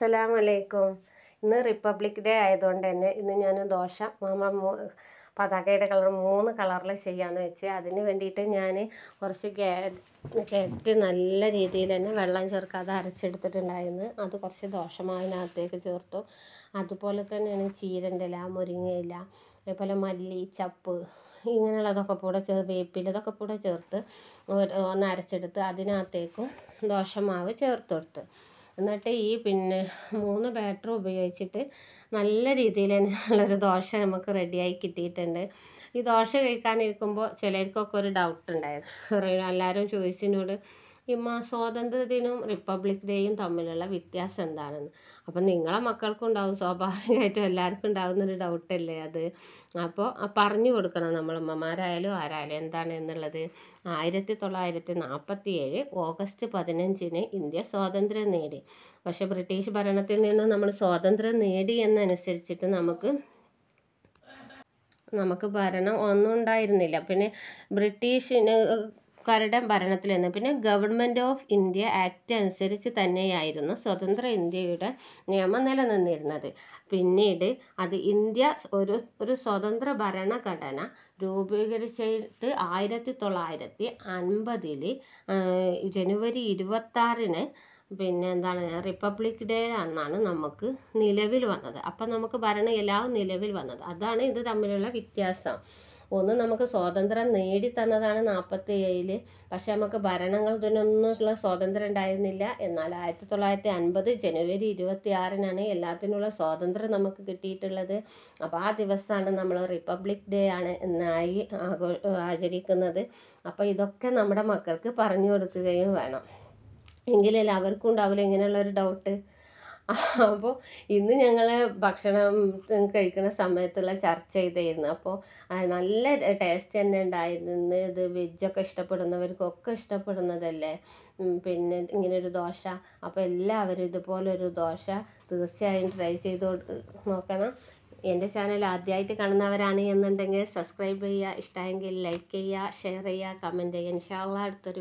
അസ്സലാം വലൈക്കും ഇന്ന് റിപ്പബ്ലിക് ഡേ ആയതുകൊണ്ട് തന്നെ ഇന്ന് ഞാൻ ദോശ നമ്മൾ പതാകയുടെ കളർ മൂന്ന് കളറിൽ ചെയ്യാമെന്ന് വെച്ച് അതിന് വേണ്ടിയിട്ട് ഞാൻ കുറച്ച് കേട്ടി നല്ല രീതിയിൽ തന്നെ വെള്ളം ചേർക്കാതെ അരച്ചെടുത്തിട്ടുണ്ടായിരുന്നു അത് കുറച്ച് ദോഷമാവിനകത്തേക്ക് ചേർത്തു അതുപോലെ തന്നെയാണ് ചീരൻ്റെ ഇല മുരിങ്ങയില അതേപോലെ മല്ലി ചപ്പ് ഇങ്ങനെയുള്ളതൊക്കെ കൂടെ ചേർ വേപ്പിലതൊക്കെ കൂടെ ചേർത്ത് ഒന്ന് അരച്ചെടുത്ത് അതിനകത്തേക്കും ദോശമാവ് ചേർത്ത് കൊടുത്ത് എന്നിട്ട് ഈ പിന്നെ മൂന്ന് ബാറ്റർ ഉപയോഗിച്ചിട്ട് നല്ല രീതിയിൽ ഉള്ളൊരു ദോശ നമുക്ക് റെഡിയായി കിട്ടിയിട്ടുണ്ട് ഈ ദോശ കഴിക്കാനിരിക്കുമ്പോൾ ചിലർക്കൊക്കെ ഒരു ഡൗട്ട് ഉണ്ടായിരുന്നു എല്ലാവരും ചോദിച്ചതിനോട് ഹിമ സ്വാതന്ത്ര്യ ദിനവും റിപ്പബ്ലിക് ഡേയും തമ്മിലുള്ള വ്യത്യാസം എന്താണെന്ന് അപ്പം നിങ്ങളെ മക്കൾക്കും ഉണ്ടാവും സ്വാഭാവികമായിട്ടും എല്ലാവർക്കും ഉണ്ടാകുന്നൊരു ഡൗട്ടല്ലേ അത് അപ്പോൾ പറഞ്ഞു കൊടുക്കണം നമ്മൾ അമ്മമാരായാലും ആരായാലും എന്താണ് എന്നുള്ളത് ആയിരത്തി തൊള്ളായിരത്തി നാൽപ്പത്തി ഏഴ് ഓഗസ്റ്റ് പതിനഞ്ചിന് ഇന്ത്യ സ്വാതന്ത്ര്യം നേടി പക്ഷേ ബ്രിട്ടീഷ് ഭരണത്തിൽ നിന്ന് നമ്മൾ സ്വാതന്ത്ര്യം നേടി എന്നനുസരിച്ചിട്ട് നമുക്ക് നമുക്ക് ഭരണം ഒന്നും ഉണ്ടായിരുന്നില്ല പിന്നെ ബ്രിട്ടീഷിന് ക്കാരുടെ ഭരണത്തിൽ നിന്ന് പിന്നെ ഗവൺമെൻറ് ഓഫ് ഇന്ത്യ ആക്ട് അനുസരിച്ച് തന്നെയായിരുന്നു സ്വതന്ത്ര ഇന്ത്യയുടെ നിയമം നിലനിന്നിരുന്നത് പിന്നീട് അത് ഇന്ത്യ ഒരു ഒരു സ്വതന്ത്ര ഭരണഘടന രൂപീകരിച്ചിട്ട് ആയിരത്തി തൊള്ളായിരത്തി അൻപതിൽ ജനുവരി ഇരുപത്താറിന് പിന്നെ എന്താണ് റിപ്പബ്ലിക് ഡേ അന്നാണ് നമുക്ക് നിലവിൽ വന്നത് അപ്പം നമുക്ക് ഭരണം എല്ലാം നിലവിൽ വന്നത് അതാണ് ഇത് തമ്മിലുള്ള വ്യത്യാസം ഒന്ന് നമുക്ക് സ്വാതന്ത്ര്യം നേടി തന്നതാണ് നാൽപ്പത്തി ഏഴിൽ പക്ഷേ നമുക്ക് ഭരണങ്ങൾ ഇതിനൊന്നുമുള്ള സ്വാതന്ത്ര്യം ഉണ്ടായിരുന്നില്ല എന്നാൽ ആയിരത്തി തൊള്ളായിരത്തി അൻപത് ജനുവരി ഇരുപത്തി ആറിനാണ് എല്ലാത്തിനുള്ള സ്വാതന്ത്ര്യം നമുക്ക് കിട്ടിയിട്ടുള്ളത് അപ്പോൾ ആ ദിവസമാണ് നമ്മൾ റിപ്പബ്ലിക് ഡേ ആണ് എന്നായി ആഘോ ആചരിക്കുന്നത് അപ്പോൾ ഇതൊക്കെ നമ്മുടെ മക്കൾക്ക് പറഞ്ഞു കൊടുക്കുകയും വേണം എങ്കിലല്ലേ അവർക്കും ഉണ്ടാവില്ല ഇങ്ങനെയുള്ളൊരു ഡൗട്ട് അപ്പോൾ ഇന്ന് ഞങ്ങൾ ഭക്ഷണം കഴിക്കുന്ന സമയത്തുള്ള ചർച്ച ചെയ്തായിരുന്നു അപ്പോൾ നല്ല ടേസ്റ്റ് തന്നെ ഉണ്ടായിരുന്നു ഇത് വെജൊക്കെ ഇഷ്ടപ്പെടുന്നവർക്കൊക്കെ ഇഷ്ടപ്പെടുന്നതല്ലേ പിന്നെ ഇങ്ങനൊരു ദോശ അപ്പോൾ എല്ലാവരും ഇതുപോലൊരു ദോശ തീർച്ചയായും ട്രൈ ചെയ്ത് നോക്കണം എൻ്റെ ചാനൽ ആദ്യമായിട്ട് കാണുന്നവരാണ് എന്നുണ്ടെങ്കിൽ സബ്സ്ക്രൈബ് ചെയ്യുക ഇഷ്ടമെങ്കിൽ ലൈക്ക് ചെയ്യുക ഷെയർ ചെയ്യുക കമൻറ്റ് ചെയ്യുക ഇൻഷാല്ല അടുത്തൊരു